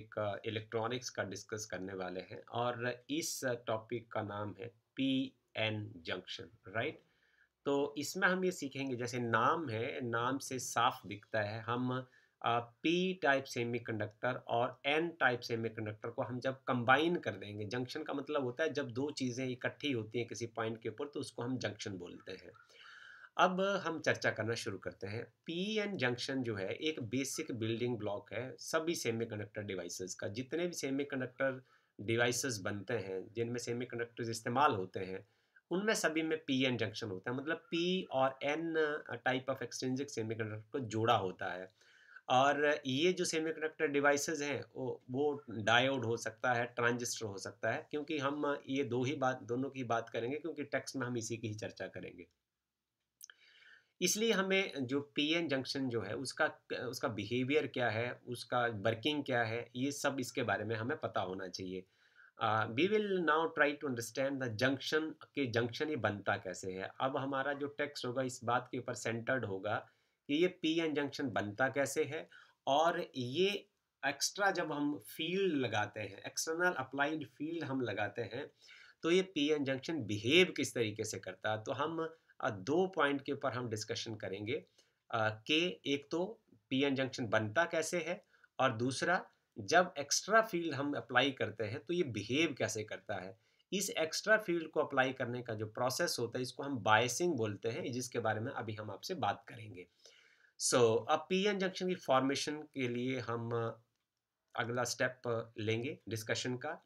एक इलेक्ट्रॉनिक्स का डिस्कस करने वाले हैं और इस टॉपिक का नाम है पी एन जंक्शन राइट तो इसमें हम ये सीखेंगे जैसे नाम है नाम से साफ दिखता है हम पी टाइप सेमीकंडक्टर और एन टाइप सेमीकंडक्टर को हम जब कंबाइन कर देंगे जंक्शन का मतलब होता है जब दो चीज़ें इकट्ठी होती हैं किसी पॉइंट के ऊपर तो उसको हम जंक्शन बोलते हैं अब हम चर्चा करना शुरू करते हैं पी एन जंक्शन जो है एक बेसिक बिल्डिंग ब्लॉक है सभी सेमी कंडक्टर डिवाइसेस का जितने भी सेमी कंडक्टर डिवाइसेस बनते हैं जिनमें सेमी कंडक्टर इस्तेमाल होते हैं उनमें सभी में पी एन जंक्शन होता है मतलब पी और N type of extrinsic conductor को जोड़ा होता है और ये जो सेमी कंडक्टर डिवाइसेज हैं वो वो डायोड हो सकता है ट्रांजिस्टर हो सकता है क्योंकि हम ये दो ही बात दोनों की बात करेंगे क्योंकि टेक्स्ट में हम इसी की ही चर्चा करेंगे इसलिए हमें जो पीएन जंक्शन जो है उसका उसका बिहेवियर क्या है उसका वर्किंग क्या है ये सब इसके बारे में हमें पता होना चाहिए we will now try to understand the junction के जंक्शन ये बनता कैसे है अब हमारा जो टेक्स्ट होगा इस बात के ऊपर सेंटर्ड होगा कि ये पी एन जंक्शन बनता कैसे है और ये एक्स्ट्रा जब हम फील्ड लगाते हैं एक्सटर्नल अप्लाइड फील्ड हम लगाते हैं तो ये पी एन जंक्शन बिहेव किस तरीके से करता है तो हम दो पॉइंट के ऊपर हम डिस्कशन करेंगे के एक तो पी एन जंक्शन बनता कैसे है और दूसरा जब एक्स्ट्रा फील्ड हम अप्लाई करते हैं तो ये बिहेव कैसे करता है इस एक्स्ट्रा फील्ड को अप्लाई करने का जो प्रोसेस होता है इसको हम बायसिंग बोलते हैं जिसके बारे में अभी हम आपसे बात करेंगे सो so, अब पी एन जंक्शन की फॉर्मेशन के लिए हम अगला स्टेप लेंगे डिस्कशन का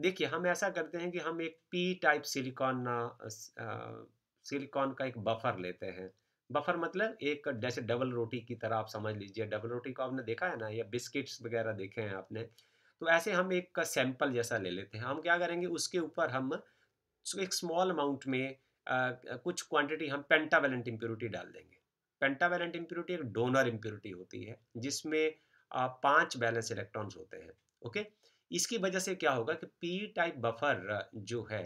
देखिए हम ऐसा करते हैं कि हम एक पी टाइप सिलिकॉन सिलिकॉन का एक बफर लेते हैं बफर मतलब एक जैसे डबल रोटी की तरह आप समझ लीजिए डबल रोटी को आपने देखा है ना या बिस्किट्स वगैरह देखे हैं आपने तो ऐसे हम एक सैंपल जैसा ले लेते हैं हम क्या करेंगे उसके ऊपर हम एक स्मॉल अमाउंट में आ, कुछ क्वांटिटी हम पेंटावेलेंट इम्प्योरिटी डाल देंगे पेंटावेलेंट इम्प्योरिटी एक डोनर इम्प्योरिटी होती है जिसमें पाँच बैलेंस इलेक्ट्रॉन्स होते हैं ओके इसकी वजह से क्या होगा कि पी टाइप बफर जो है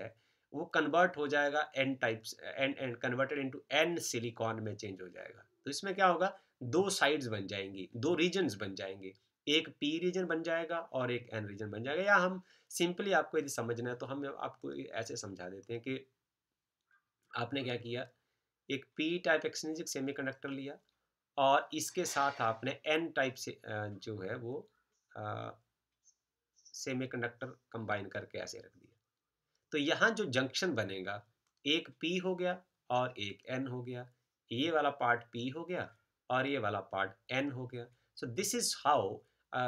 वो कन्वर्ट हो जाएगा N types N N converted into N silicon में चेंज हो जाएगा तो इसमें क्या होगा दो साइड्स बन जाएंगी दो रीजन्स बन जाएंगे एक पी रीजन बन जाएगा और एक एन रीजन बन जाएगा या हम सिंपली आपको यदि समझना है तो हम आपको ऐसे समझा देते हैं कि आपने क्या किया एक पी टाइप सेमी कंडक्टर लिया और इसके साथ आपने एन टाइप से जो है वो सेमीकंडक्टर कंबाइन करके ऐसे रख दिया तो यहाँ जो जंक्शन बनेगा एक पी हो गया और एक एन हो गया ये वाला पार्ट पी हो गया और ये वाला पार्ट एन हो गया so this is how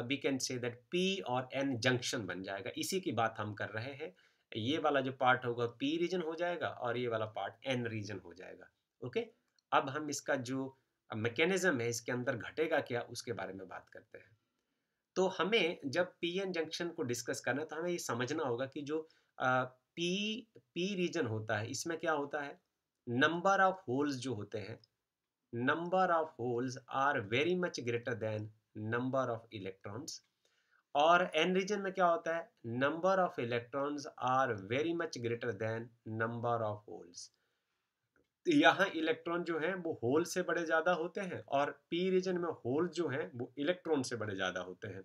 we can say that P और एन जंक्शन बन जाएगा इसी की बात हम कर रहे हैं ये वाला जो पार्ट होगा पी रीजन हो जाएगा और ये वाला पार्ट एन रीजन हो जाएगा ओके okay? अब हम इसका जो मैकेनिज्म है इसके अंदर घटेगा क्या उसके बारे में बात करते हैं तो हमें जब पी एन जंक्शन को डिस्कस करना है तो हमें ये समझना होगा कि जो uh, पी पी रीजन होता है इसमें क्या होता है नंबर ऑफ होल्स जो होते हैं number of holes are very much greater than number of electrons और एन रीजन में क्या होता है number of electrons are very much greater than number of holes यहाँ इलेक्ट्रॉन जो हैं वो होल से बड़े ज़्यादा होते हैं और पी रीजन में होल जो हैं वो इलेक्ट्रॉन से बड़े ज़्यादा होते हैं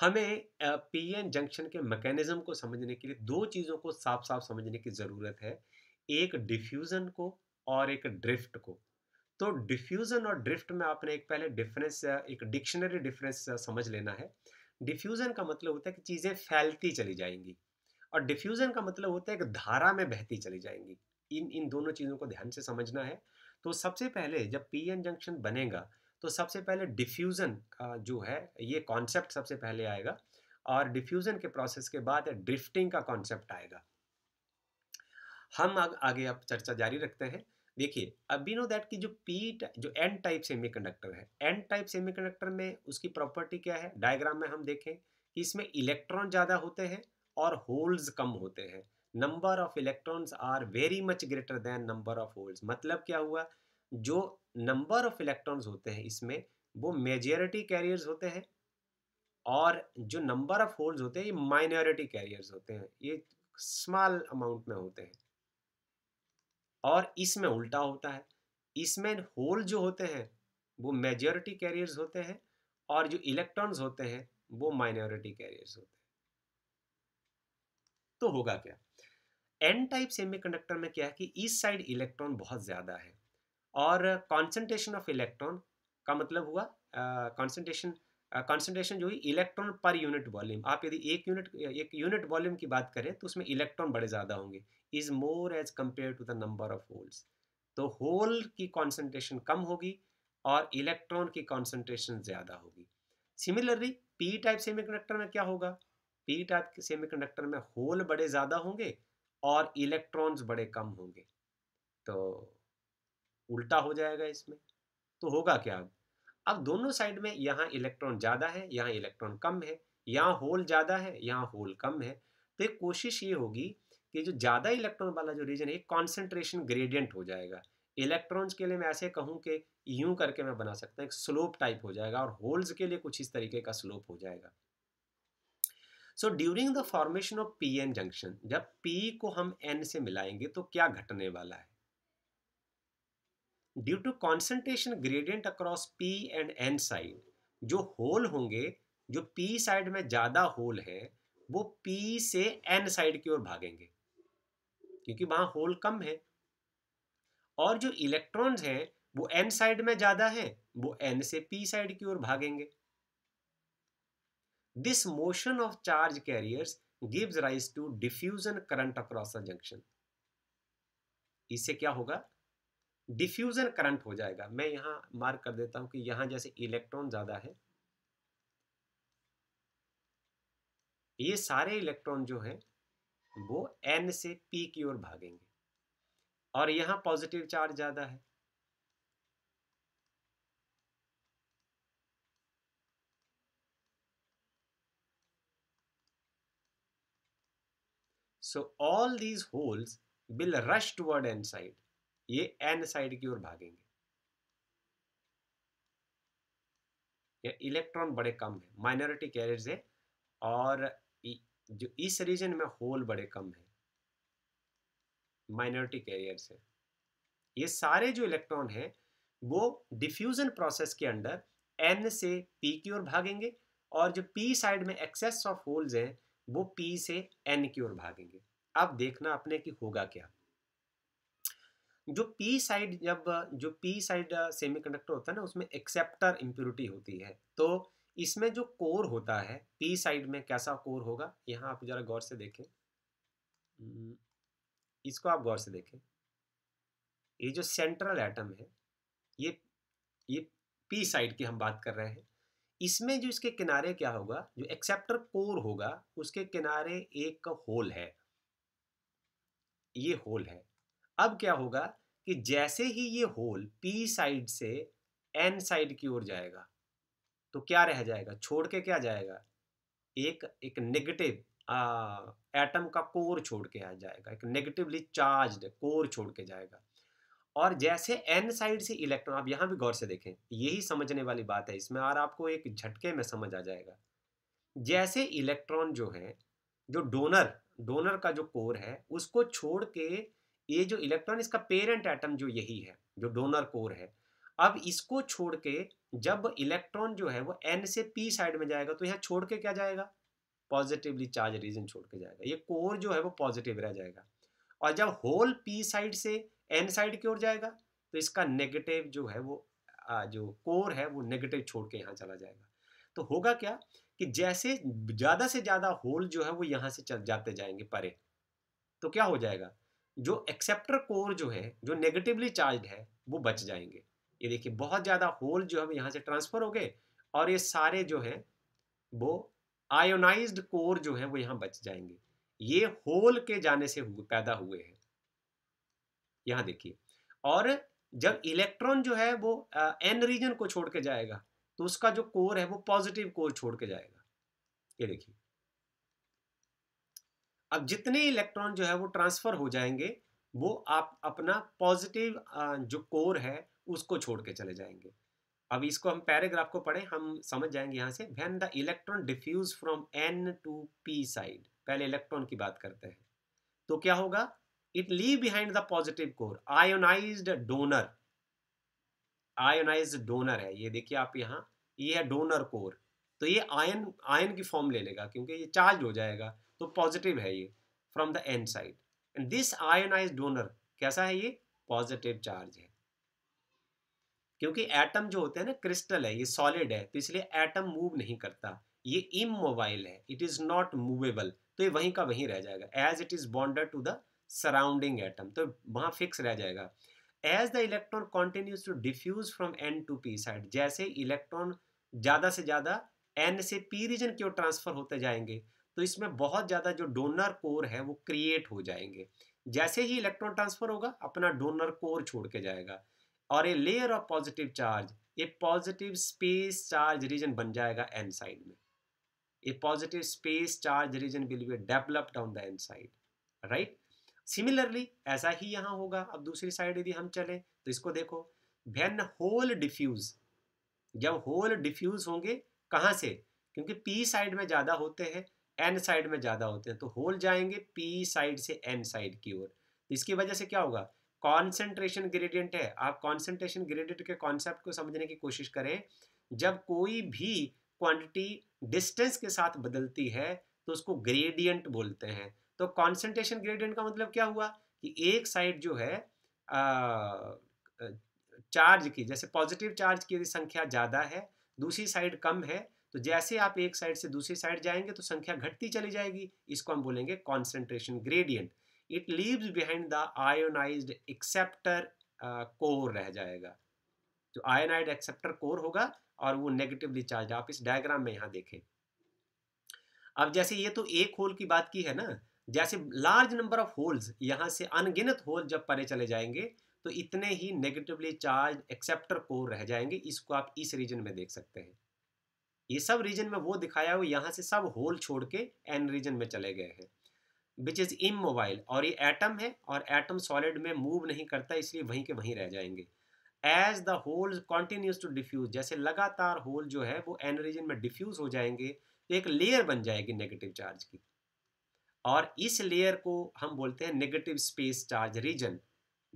हमें पीएन जंक्शन के मैकेनिज्म को समझने के लिए दो चीज़ों को साफ साफ समझने की ज़रूरत है एक डिफ्यूज़न को और एक ड्रिफ्ट को तो डिफ्यूज़न और ड्रिफ्ट में आपने एक पहले डिफरेंस एक डिक्शनरी डिफरेंस समझ लेना है डिफ्यूज़न का मतलब होता है कि चीज़ें फैलती चली जाएंगी और डिफ्यूज़न का मतलब होता है कि धारा में बहती चली जाएंगी इन इन दोनों चीज़ों को ध्यान से समझना है तो सबसे पहले जब पी एन जंक्शन बनेगा तो सबसे पहले डिफ्यूज़न जो है ये कॉन्सेप्ट सबसे पहले आएगा और डिफ्यूज़न के प्रोसेस के बाद ड्रिफ्टिंग का कॉन्सेप्ट आएगा हम आग, आगे अब चर्चा जारी रखते हैं देखिए अब वी नो दैट कि जो पी जो एन टाइप सेमीकंडक्टर है एन टाइप सेमीकंडक्टर में उसकी प्रॉपर्टी क्या है डायग्राम में हम देखें कि इसमें इलेक्ट्रॉन ज़्यादा होते हैं और होल्स कम होते हैं number of electrons are very much greater than number of holes मतलब क्या हुआ जो नंबर ऑफ इलेक्ट्रॉन्स होते हैं इसमें वो मेजोरिटी कैरियर्स होते हैं और जो नंबर ऑफ होल्स होते हैं ये माइनॉरिटी कैरियर्स होते हैं ये स्मॉल अमाउंट में होते हैं और इसमें उल्टा होता है इसमें होल जो होते हैं वो मेजोरिटी कैरियर्स होते हैं और जो इलेक्ट्रॉन्स होते हैं वो माइनॉरिटी कैरियर्स होते हैं तो होगा क्या एन टाइप सेमीकंडक्टर में क्या है कि इस साइड इलेक्ट्रॉन बहुत ज़्यादा है और कॉन्सेंट्रेशन ऑफ इलेक्ट्रॉन का मतलब हुआ कॉन्सेंट्रेशन कॉन्सेंट्रेशन जो हुई इलेक्ट्रॉन पर यूनिट वॉल्यूम आप यदि एक यूनिट एक यूनिट वॉल्यूम की बात करें तो उसमें इलेक्ट्रॉन बड़े ज़्यादा होंगे is more as compare to the number of holes तो होल की कॉन्सेंट्रेशन कम होगी और इलेक्ट्रॉन की कॉन्सेंट्रेशन ज़्यादा होगी सिमिलरली पी टाइप कंडक्टर में क्या होगा पी टाइप के कंडक्टर में होल बड़े ज़्यादा होंगे और इलेक्ट्रॉन्स बड़े कम होंगे तो उल्टा हो जाएगा इसमें तो होगा क्या अब अब दोनों साइड में यहाँ इलेक्ट्रॉन ज़्यादा है यहाँ इलेक्ट्रॉन कम है यहाँ होल ज़्यादा है यहाँ होल कम है तो एक कोशिश ये होगी कि जो ज़्यादा इलेक्ट्रॉन वाला जो रीजन है कॉन्सेंट्रेशन ग्रेडियंट हो जाएगा इलेक्ट्रॉन्स के लिए मैं ऐसे कहूँ कि यूं करके मैं बना सकता हूँ एक स्लोप टाइप हो जाएगा और होल्स के लिए कुछ इस तरीके का स्लोप हो जाएगा so during the formation of P N junction जब पी को हम एन से मिलाएंगे तो क्या घटने वाला है due to concentration gradient across P and N side जो होल होंगे जो पी साइड में ज़्यादा होल है वो पी से एन साइड की ओर भागेंगे क्योंकि वहां होल कम है और जो इलेक्ट्रॉन्स हैं वो एन साइड में ज़्यादा है वो एन से पी साइड की ओर भागेंगे this motion of charge carriers gives rise to diffusion current across the junction इससे क्या होगा डिफ्यूजन करंट हो जाएगा मैं यहां मार्क कर देता हूं कि यहां जैसे इलेक्ट्रॉन ज़्यादा है ये सारे इलेक्ट्रॉन जो है वो एन से पी की ओर भागेंगे और यहां पॉजिटिव चार्ज ज़्यादा है so all these holes will rush toward N side ये एन साइड की ओर भागेंगे या इलेक्ट्रॉन बड़े कम है माइनॉरिटी कैरियर्स है और जो इस रीजन में होल बड़े कम है माइनॉरिटी कैरियर्स है ये सारे जो इलेक्ट्रॉन है वो डिफ्यूजन प्रोसेस के अंदर एन से पी की ओर भागेंगे और जो पी साइड में एक्सेस ऑफ होल्स हैं वो पी से एन की ओर भागेंगे अब देखना अपने कि होगा क्या जो पी साइड जब जो पी साइड सेमीकंडक्टर होता है ना उसमें एक्सेप्टर इम्प्योरिटी होती है तो इसमें जो कोर होता है पी साइड में कैसा कोर होगा यहाँ आप जरा गौर से देखें हम्म, इसको आप गौर से देखें ये जो सेंट्रल एटम है ये ये पी साइड की हम बात कर रहे हैं इसमें जो इसके किनारे क्या होगा जो एक्सेप्टर कोर होगा उसके किनारे एक होल है ये होल है अब क्या होगा कि जैसे ही ये होल पी साइड से एन साइड की ओर जाएगा तो क्या रह जाएगा छोड़ के क्या जाएगा एक एक नेगेटिव एटम का कोर छोड़ के आ जाएगा एक नेगेटिवली चार्ज्ड कोर छोड़ के जाएगा और जैसे एन साइड से इलेक्ट्रॉन आप यहां भी गौर से देखें यही समझने वाली बात है इसमें और आपको एक झटके में समझ आ जाएगा जैसे इलेक्ट्रॉन जो है जो डोनर डोनर का जो कोर है उसको छोड़ के ये जो इलेक्ट्रॉन इसका पेरेंट एटम जो यही है जो डोनर कोर है अब इसको छोड़ के जब इलेक्ट्रॉन जो है वो एन से पी साइड में जाएगा तो यहाँ छोड़ के क्या जाएगा पॉजिटिवली चार्ज रीजन छोड़ के जाएगा ये कोर जो है वो पॉजिटिव रह जाएगा और जब होल पी साइड से एन साइड की ओर जाएगा तो इसका नेगेटिव जो है वो जो कोर है वो नेगेटिव छोड़ के यहाँ चला जाएगा तो होगा क्या कि जैसे ज़्यादा से ज़्यादा होल जो है वो यहाँ से चल जाते जाएंगे परे तो क्या हो जाएगा जो एक्सेप्टर कोर जो है जो नेगेटिवली चार्ज है वो बच जाएंगे ये देखिए बहुत ज़्यादा होल जो है यहाँ से ट्रांसफर हो गए और ये सारे जो है वो आयोनाइज कोर जो है वो यहाँ बच जाएंगे ये होल के जाने से हुए, पैदा हुए हैं यहाँ देखिए और जब इलेक्ट्रॉन जो है वो एन रीजन को छोड़ के जाएगा तो उसका जो कोर है वो पॉजिटिव कोर छोड़ के जाएगा ये देखिए अब जितने इलेक्ट्रॉन जो है वो ट्रांसफर हो जाएंगे वो आप अपना पॉजिटिव जो कोर है उसको छोड़ के चले जाएंगे अब इसको हम पैराग्राफ को पढ़ें हम समझ जाएंगे यहाँ से when the electron diffuse from N to P side पहले इलेक्ट्रॉन की बात करते हैं तो क्या होगा it leave behind the positive core ionise donor ionise donor है ये देखिए आप यहाँ ये यह है डोनर कोर तो ये आयन आयन की फॉर्म ले लेगा क्योंकि ये चार्ज हो जाएगा तो पॉजिटिव है ये from the N side and this ionise donor कैसा है ये पॉजिटिव चार्ज है क्योंकि एटम जो होते हैं ना क्रिस्टल है ये सॉलिड है तो इसलिए एटम मूव नहीं करता ये इमोबाइल है इट इज नॉट मूवेबल तो ये वहीं का वहीं रह जाएगा as it is bonded to the surrounding atom तो वहां फिक्स रह जाएगा as the electron continues to diffuse from N to P side जैसे इलेक्ट्रॉन ज़्यादा से ज़्यादा एन से पी रीजन की ओर ट्रांसफर होते जाएंगे तो इसमें बहुत ज़्यादा जो डोनर कोर है वो क्रिएट हो जाएंगे जैसे ही इलेक्ट्रॉन ट्रांसफर होगा अपना डोनर कोर छोड़ के जाएगा और ये लेयर ऑफ पॉजिटिव चार्ज ये पॉजिटिव स्पेस चार्ज रीजन बन जाएगा एन साइड में ये positive space charge region will be developed on the N side right similarly ऐसा ही यहाँ होगा अब दूसरी साइड यदि हम चलें तो इसको देखो वेन होल डिफ्यूज जब होल डिफ्यूज होंगे कहाँ से क्योंकि पी साइड में ज़्यादा होते हैं एन साइड में ज़्यादा होते हैं तो होल जाएंगे पी साइड से एन साइड की ओर इसकी वजह से क्या होगा कॉन्सेंट्रेशन ग्रेडियंट है आप कॉन्सेंट्रेशन ग्रेडियंट के कॉन्सेप्ट को समझने की कोशिश करें जब कोई भी क्वांटिटी डिस्टेंस के साथ बदलती है तो उसको ग्रेडियंट बोलते हैं तो कॉन्सेंट्रेशन ग्रेडियंट का मतलब क्या हुआ कि एक साइड जो है आ, चार्ज की जैसे पॉजिटिव चार्ज की संख्या ज़्यादा है दूसरी साइड कम है तो जैसे आप एक साइड से दूसरी साइड जाएंगे तो संख्या घटती चली जाएगी इसको हम बोलेंगे concentration gradient it leaves behind the ionise acceptor core रह जाएगा जो आयोनाइड एक्सेप्टर कोर होगा और वो नेगेटिवली चार्ज आप इस डायग्राम में यहां देखें अब जैसे ये तो एक होल की बात की है ना जैसे लार्ज नंबर ऑफ होल्स यहां से अनगिनत होल जब परे चले जाएंगे तो इतने ही नेगेटिवली चार्ज एक्सेप्टर कोर रह जाएंगे इसको आप इस रीजन में देख सकते हैं ये सब रीजन में वो दिखाया हुआ यहाँ से सब होल छोड़ के एन रीजन में चले गए हैं विच इज़ इमोबाइल और ये एटम है और एटम सॉलिड में मूव नहीं करता इसलिए वहीं के वहीं रह जाएंगे as the hole continues to diffuse जैसे लगातार होल जो है वो एन रीजन में डिफ्यूज हो जाएंगे तो एक लेयर बन जाएगी नेगेटिव चार्ज की और इस लेयर को हम बोलते हैं negative space charge region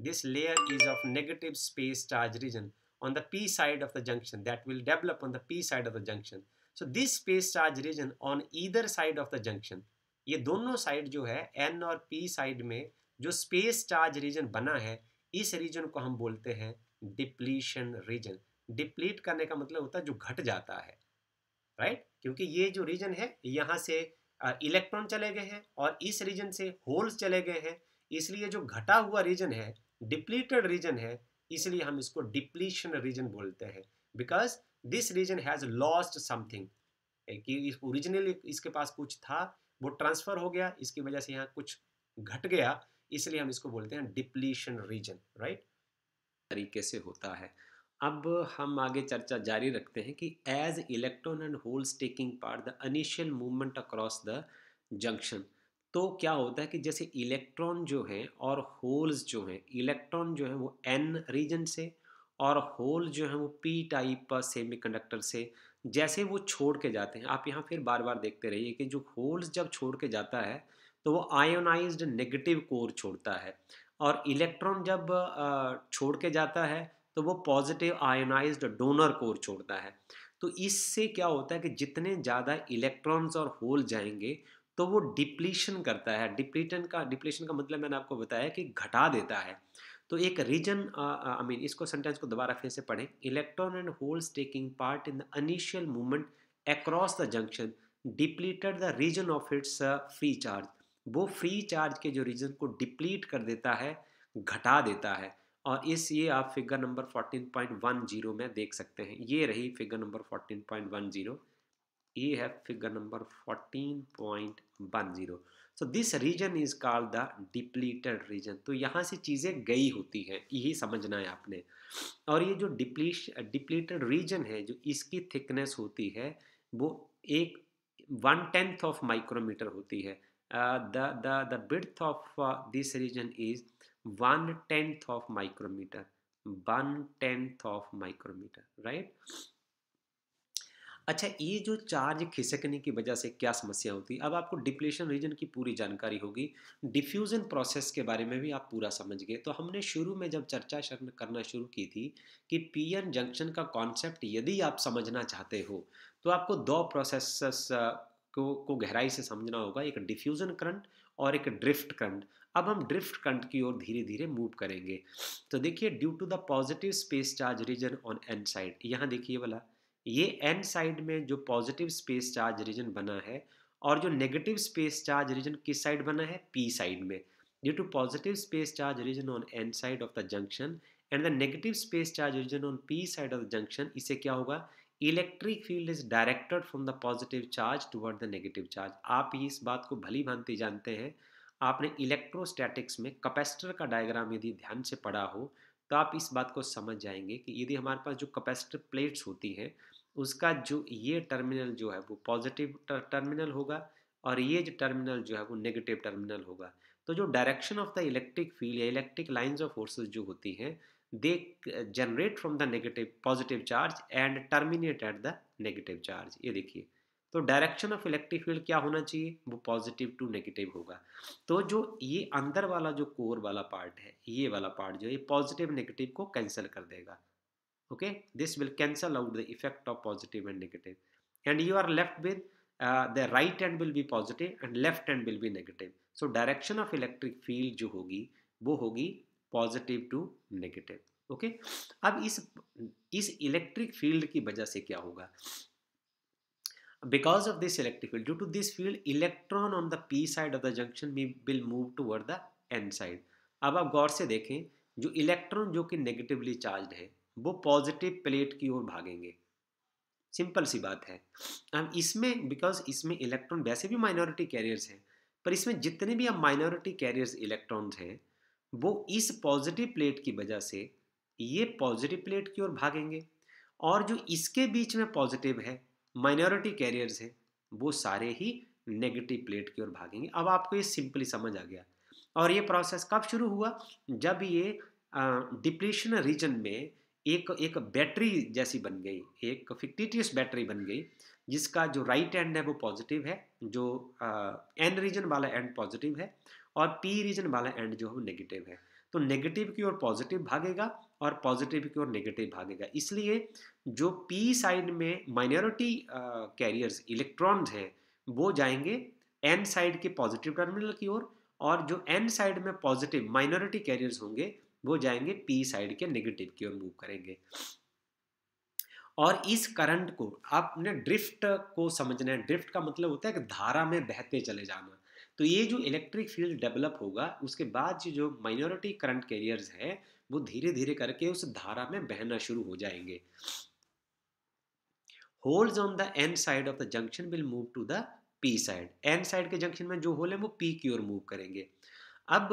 this layer is of negative space charge region on the p side of the junction that will develop on the p side of the junction so this space charge region on either side of the junction ये दोनों side जो है n और p side में जो space charge reason बना है इस रीजन को हम बोलते हैं डिप्लीशन रीजन डिप्लीट करने का मतलब होता है जो घट जाता है राइट क्योंकि ये जो रीजन है यहाँ से इलेक्ट्रॉन चले गए हैं और इस रीजन से होल्स चले गए हैं इसलिए जो घटा हुआ रीजन है डिप्लीटेड रीजन है इसलिए हम इसको डिप्लीशन रीजन बोलते हैं because this region has lost something कि ओरिजिनली इसके पास कुछ था वो ट्रांसफ़र हो गया इसकी वजह से यहाँ कुछ घट गया इसलिए हम इसको बोलते हैं डिप्लीशन रीजन राइट तरीके से होता है अब हम आगे चर्चा जारी रखते हैं कि as electron and holes taking part the initial movement across the junction तो क्या होता है कि जैसे इलेक्ट्रॉन जो हैं और होल्स जो हैं इलेक्ट्रॉन जो हैं वो एन रीजन से और होल जो हैं वो पी टाइप सेमीकंडक्टर से जैसे वो छोड़ के जाते हैं आप यहाँ फिर बार बार देखते रहिए कि जो होल्स जब छोड़ के जाता है तो वो आयोनाइज नेगेटिव कोर छोड़ता है और इलेक्ट्रॉन जब छोड़ के जाता है तो वो पॉजिटिव आयोनाइज डोनर कोर छोड़ता है तो इससे क्या होता है कि जितने ज़्यादा इलेक्ट्रॉन्स और होल जाएंगे तो वो डिप्लीशन करता है डिप्लीटन का डिप्लीशन का मतलब मैंने आपको बताया कि घटा देता है तो एक रीजन आई मीन इसको सेंटेंस को दोबारा फिर से पढ़ें electron and holes taking part in the initial movement across the junction depleted the region of its free charge वो फ्री चार्ज के जो रीजन को डिप्लीट कर देता है घटा देता है और इस ये आप फिगर नंबर 14.10 में देख सकते हैं ये रही figure number 14.10 AF figure number 14.10 so this region is called the depleted region तो यहाँ से चीज़ें गई होती हैं यही समझना है आपने और ये जो डिप्लीश डिप्लीटेड रीजन है जो इसकी थिकनेस होती है वो एक वन टेंथ ऑफ माइक्रोमीटर होती है the the the breadth of this region is one tenth of micrometer one tenth of micrometer right अच्छा ये जो चार्ज खिसकने की वजह से क्या समस्या होती है अब आपको डिप्लेशन रीजन की पूरी जानकारी होगी डिफ्यूज़न प्रोसेस के बारे में भी आप पूरा समझ गए तो हमने शुरू में जब चर्चा करना शुरू की थी कि पीएन जंक्शन का कॉन्सेप्ट यदि आप समझना चाहते हो तो आपको दो प्रोसेस को को गहराई से समझना होगा एक डिफ्यूज़न करंट और एक ड्रिफ्ट करंट अब हम ड्रिफ्ट करंट की ओर धीरे धीरे मूव करेंगे तो देखिए due to the positive space charge region on N side यहाँ देखिए वाला ये एन साइड में जो पॉजिटिव स्पेस चार्ज रीजन बना है और जो नेगेटिव स्पेस चार्ज रीजन किस साइड बना है पी साइड में due to positive space charge region on N side of the junction and the negative space charge region on P side of the junction इसे क्या होगा electric field is directed from the positive charge toward the negative charge आप इस बात को भली भांति जानते हैं आपने इलेक्ट्रोस्टैटिक्स में कैपेसिटर का डायग्राम यदि ध्यान से पढ़ा हो तो आप इस बात को समझ जाएंगे कि यदि हमारे पास जो कैपेसिटर प्लेट्स होती हैं उसका जो ये टर्मिनल जो है वो पॉजिटिव टर्मिनल होगा और ये जो टर्मिनल जो है वो नेगेटिव टर्मिनल होगा तो जो direction of the electric field या इलेक्ट्रिक लाइंस ऑफ फोर्सेज जो होती हैं they generate from the negative positive charge and terminate at the negative charge ये देखिए तो डायरेक्शन ऑफ इलेक्ट्रिक फील्ड क्या होना चाहिए वो पॉजिटिव टू नेगेटिव होगा तो जो ये अंदर वाला जो कोर वाला पार्ट है ये वाला पार्ट जो ये पॉजिटिव नेगेटिव को कैंसिल कर देगा okay this will cancel out the effect of positive and negative and you are left with uh, the right hand will be positive and left hand will be negative so direction of electric field jo hogi wo hogi positive to negative okay अब इस इस electric field की वजह से क्या होगा because of this electric field due to this field electron on the p side of the junction may, will move toward the n side अब आप गौर से देखें जो इलेक्ट्रॉन जो कि नेगेटिवली चार्ज्ड है वो पॉजिटिव प्लेट की ओर भागेंगे सिंपल सी बात है अब इसमें बिकॉज इसमें इलेक्ट्रॉन वैसे भी माइनॉरिटी कैरियर्स हैं पर इसमें जितने भी अब माइनॉरिटी कैरियर्स इलेक्ट्रॉन्स हैं वो इस पॉजिटिव प्लेट की वजह से ये पॉजिटिव प्लेट की ओर भागेंगे और जो इसके बीच में पॉजिटिव है माइनॉरिटी कैरियर्स हैं वो सारे ही नेगेटिव प्लेट की ओर भागेंगे अब आपको ये सिंपली समझ आ गया और ये प्रोसेस कब शुरू हुआ जब ये डिप्रेशन रीजन में एक एक बैटरी जैसी बन गई एक फिक्टिटियस बैटरी बन गई जिसका जो राइट एंड है वो पॉजिटिव है जो एन रीजन वाला एंड पॉजिटिव है और पी रीजन वाला एंड जो है वो नेगेटिव है तो नेगेटिव की ओर पॉजिटिव भागेगा और पॉजिटिव की ओर नेगेटिव भागेगा इसलिए जो पी साइड में माइनॉरिटी कैरियर्स इलेक्ट्रॉन्स हैं वो जाएंगे एन साइड के पॉजिटिव टर्मिनल की ओर और, और जो एन साइड में पॉजिटिव माइनॉरिटी कैरियर्स होंगे वो जाएंगे पी साइड के नेगेटिव की ओर मूव करेंगे और इस करंट को आपने ड्रिफ्ट को समझना है ड्रिफ्ट का मतलब होता है कि धारा में बहते चले जाना तो ये जो इलेक्ट्रिक फील्ड डेवलप होगा उसके बाद जो माइनॉरिटी करंट कैरियर्स हैं वो धीरे धीरे करके उस धारा में बहना शुरू हो जाएंगे holes on the N side of the junction will move to the P side N side के जंक्शन में जो होल है वो पी की ओर मूव करेंगे अब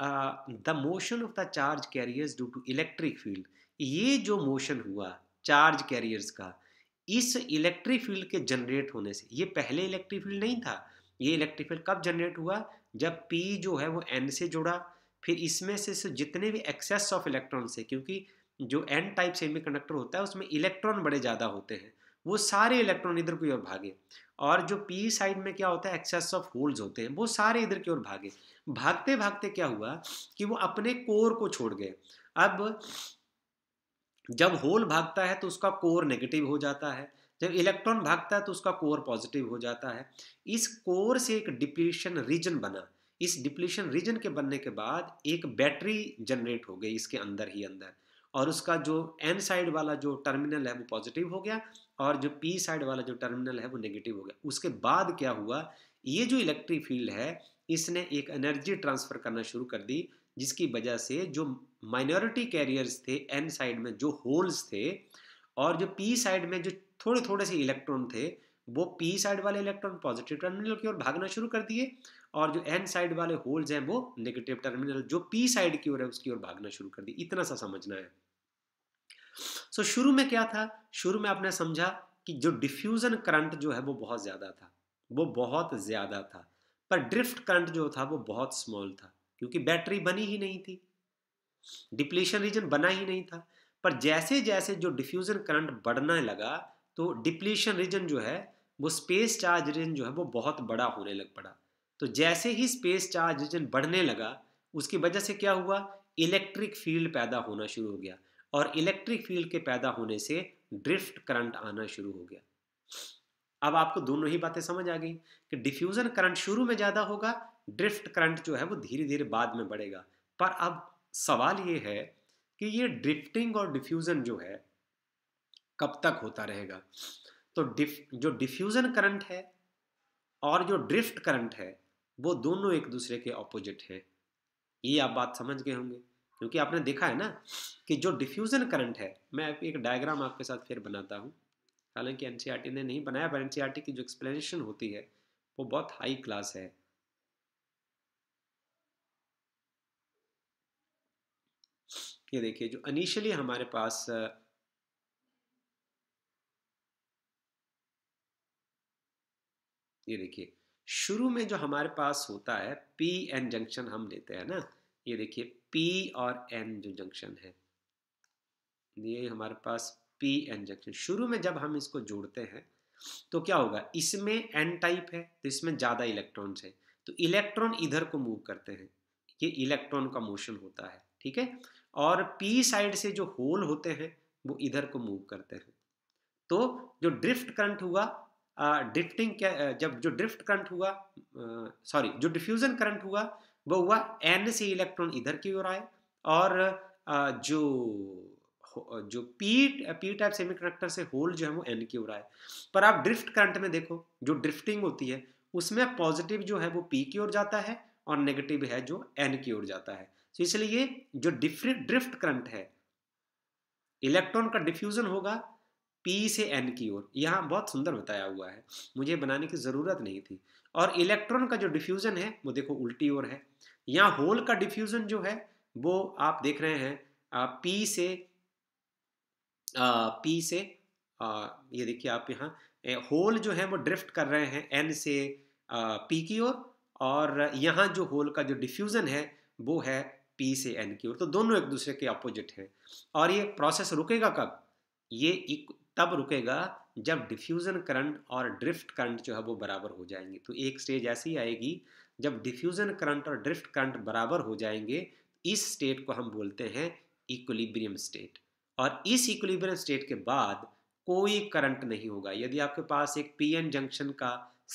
the motion of the charge carriers due to electric field ये जो मोशन हुआ चार्ज कैरियर्स का इस इलेक्ट्रिक फील्ड के जनरेट होने से ये पहले इलेक्ट्रिक फील्ड नहीं था ये इलेक्ट्रिक फील्ड कब जनरेट हुआ जब पी जो है वो एन से जुड़ा फिर इसमें से जितने भी एक्सेस ऑफ इलेक्ट्रॉन से क्योंकि जो एन टाइप सेमीकंडक्टर होता है उसमें इलेक्ट्रॉन बड़े ज़्यादा होते हैं वो सारे इलेक्ट्रॉन इधर की ओर भागे और जो पी साइड में क्या होता है एक्सेस ऑफ होल्स होते हैं वो सारे इधर की ओर भागे भागते भागते क्या हुआ कि वो अपने कोर को छोड़ गए अब जब होल भागता है तो उसका कोर नेगेटिव हो जाता है जब इलेक्ट्रॉन भागता है तो उसका कोर पॉजिटिव हो जाता है इस कोर से एक डिप्लीशन रीजन बना इस डिप्लीशन रीजन के बनने के बाद एक बैटरी जनरेट हो गई इसके अंदर ही अंदर और उसका जो एन साइड वाला जो टर्मिनल है वो पॉजिटिव हो गया और जो पी साइड वाला जो टर्मिनल है वो नेगेटिव हो गया उसके बाद क्या हुआ ये जो इलेक्ट्रिक फील्ड है इसने एक एनर्जी ट्रांसफ़र करना शुरू कर दी जिसकी वजह से जो माइनॉरिटी कैरियर्स थे एन साइड में जो होल्स थे और जो पी साइड में जो थोड़े थोड़े से इलेक्ट्रॉन थे वो पी साइड वाले इलेक्ट्रॉन पॉजिटिव टर्मिनल की ओर भागना शुरू कर दिए और जो एन साइड वाले होल्स हैं वो नेगेटिव टर्मिनल जो पी साइड की ओर है उसकी ओर भागना शुरू कर दिए इतना सा समझना है सो so, शुरू में क्या था शुरू में आपने समझा कि जो डिफ्यूज़न करंट जो है वो बहुत ज़्यादा था वो बहुत ज़्यादा था पर ड्रिफ्ट करंट जो था वो बहुत स्मॉल था क्योंकि बैटरी बनी ही नहीं थी डिप्लेशन रीजन बना ही नहीं था पर जैसे जैसे जो डिफ्यूज़न करंट बढ़ने लगा तो डिप्लेशन रीजन जो है वो स्पेस चार्ज रीजन जो है वो बहुत बड़ा होने लग पड़ा तो जैसे ही स्पेस चार्ज रीजन बढ़ने लगा उसकी वजह से क्या हुआ इलेक्ट्रिक फील्ड पैदा होना शुरू हो गया और इलेक्ट्रिक फील्ड के पैदा होने से ड्रिफ्ट करंट आना शुरू हो गया अब आपको दोनों ही बातें समझ आ गई कि डिफ्यूजन करंट शुरू में ज़्यादा होगा ड्रिफ्ट करंट जो है वो धीरे धीरे बाद में बढ़ेगा पर अब सवाल ये है कि ये ड्रिफ्टिंग और डिफ्यूज़न जो है कब तक होता रहेगा तो डिफ जो डिफ्यूज़न करंट है और जो ड्रिफ्ट करंट है वो दोनों एक दूसरे के ऑपोजिट है ये आप बात समझ गए होंगे क्योंकि आपने देखा है ना कि जो डिफ्यूज़न करंट है मैं एक डायग्राम आपके साथ फिर बनाता हूँ हालांकि एन e ने नहीं बनाया पर एन e की जो एक्सप्लेनेशन होती है वो बहुत हाई क्लास है ये देखिए जो अनिशियली हमारे पास ये देखिए शुरू में जो हमारे पास होता है पी एन जंक्शन हम लेते हैं ना ये देखिए पी और एन जो जंक्शन है ये हमारे पास पी एन जंक्शन शुरू में जब हम इसको जोड़ते हैं तो क्या होगा इसमें एन टाइप है तो इसमें ज़्यादा इलेक्ट्रॉन्स है तो इलेक्ट्रॉन इधर को मूव करते हैं ये इलेक्ट्रॉन का मोशन होता है ठीक है और पी साइड से जो होल होते हैं वो इधर को मूव करते हैं तो जो ड्रिफ्ट करंट हुआ ड्रिफ्टिंग क्या जब जो ड्रिफ्ट करंट हुआ सॉरी जो डिफ्यूजन करंट हुआ वो हुआ एन से इलेक्ट्रॉन इधर की ओर आए और जो जो पी पी टाइप सेमीकंडक्टर से होल जो है वो एन की ओर आए पर आप ड्रिफ्ट करंट में देखो जो ड्रिफ्टिंग होती है उसमें पॉजिटिव जो है वो पी की ओर जाता है और नेगेटिव है जो एन की ओर जाता है तो इसलिए जो डिफरेंट ड्रिफ्ट करंट है इलेक्ट्रॉन का डिफ्यूजन होगा पी से एन की ओर यहाँ बहुत सुंदर बताया हुआ है मुझे बनाने की ज़रूरत नहीं थी और इलेक्ट्रॉन का जो डिफ्यूजन है वो देखो उल्टी ओर है यहाँ होल का डिफ्यूजन जो है वो आप देख रहे हैं आ, पी से आ, पी से आ, ये देखिए आप यहाँ होल जो है वो ड्रिफ्ट कर रहे हैं एन से आ, पी की ओर और, और यहाँ जो होल का जो डिफ्यूज़न है वो है पी से एन की ओर तो दोनों एक दूसरे के अपोजिट हैं और ये प्रोसेस रुकेगा कब ये तब रुकेगा जब डिफ्यूज़न करंट और ड्रिफ्ट करंट जो है वो बराबर हो जाएंगे तो एक स्टेज ऐसी आएगी जब डिफ्यूज़न करंट और ड्रिफ्ट करंट बराबर हो जाएंगे इस स्टेट को हम बोलते हैं इक्विलिब्रियम स्टेट और इस इक्विलिब्रियम स्टेट के बाद कोई करंट नहीं होगा यदि आपके पास एक एन जंक्शन का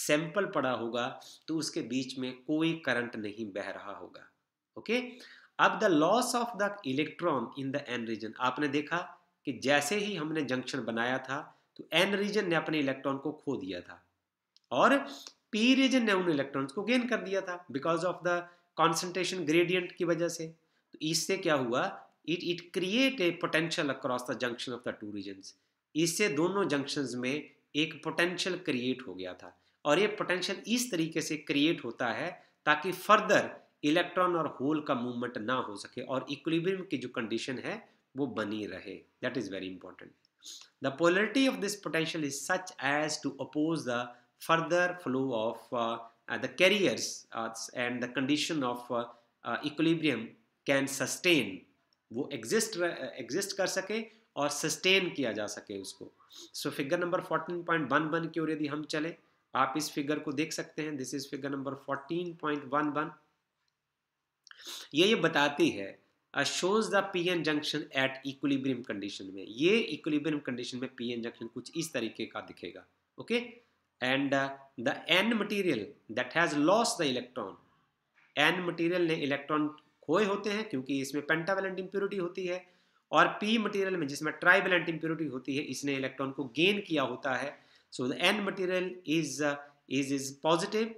सैंपल पड़ा होगा तो उसके बीच में कोई करंट नहीं बह रहा होगा ओके अब the loss of the electron in the N region आपने देखा कि जैसे ही हमने जंक्शन बनाया था तो एन रीजन ने अपने इलेक्ट्रॉन को खो दिया था और पी रीजन ने उन इलेक्ट्रॉन्स को गेन कर दिया था because of the concentration gradient की वजह से तो इससे क्या हुआ it it create a potential across the junction of the two region इससे दोनों जंक्शन में एक पोटेंशियल क्रिएट हो गया था और ये पोटेंशियल इस तरीके से क्रिएट होता है ताकि फर्दर इलेक्ट्रॉन और होल का मूवमेंट ना हो सके और इक्विलिब्रियम की जो कंडीशन है वो बनी रहे that is very important The polarity of this potential is such as to oppose the further flow of uh, the carriers and the condition of equilibrium can sustain वो एग्जिस्ट एग्जिस्ट कर सके और sustain किया जा सके उसको so figure number 14.11 की ओर यदि हम चले आप इस फिगर को देख सकते हैं दिस इज फिगर नंबर 14.11 ये ये बताती है shows the P N junction at equilibrium condition में ये इक्विलिब्रियम कंडीशन में पी एन जंक्शन कुछ इस तरीके का दिखेगा okay and the N material that has loss the electron N material ने इलेक्ट्रॉन खोए होते हैं क्योंकि इसमें पेंटावेलेंट इम्प्योरिटी होती है और पी मटीरियल में जिसमें ट्राइवेलेंट इम्प्योरिटी होती है इसने इलेक्ट्रॉन को गेन किया होता है so the N material is is is positive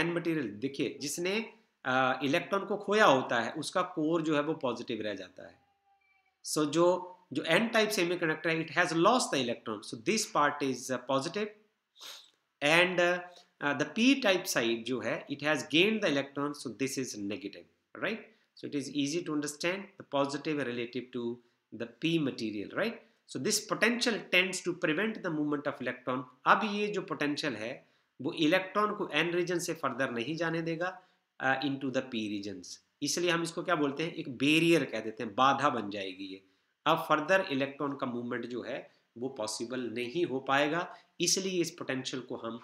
N material देखिए जिसने इलेक्ट्रॉन को खोया होता है उसका कोर जो है वो पॉजिटिव रह जाता है सो so, जो जो एन टाइप सेमी कंडक्टर है it has loss the electron so this part is positive and the P type side जो है it has gain the electron so this is negative right so it is easy to understand the positive relative to the P material right so this potential tends to prevent the movement of electron अब ये जो potential है वो electron को N region से further नहीं जाने देगा into the P regions इसलिए हम इसको क्या बोलते हैं एक बेरियर कह देते हैं बाधा बन जाएगी ये अब फर्दर इलेक्ट्रॉन का मूवमेंट जो है वो पॉसिबल नहीं हो पाएगा इसलिए इस पोटेंशियल को हम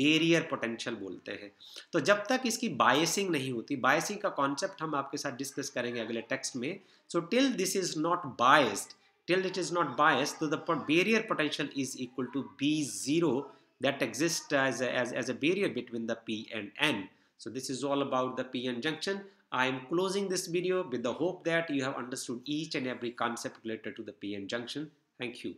बेरियर पोटेंशियल बोलते हैं तो जब तक इसकी बायसिंग नहीं होती बायसिंग का कॉन्सेप्ट हम आपके साथ डिस्कस करेंगे अगले टेक्स्ट में so till this is not biased till it is not bias तो the potential is equal to be zero that exist as as as a barrier between the P and and So this is all about the p-n junction. I am closing this video with the hope that you have understood each and every concept related to the p-n junction. Thank you.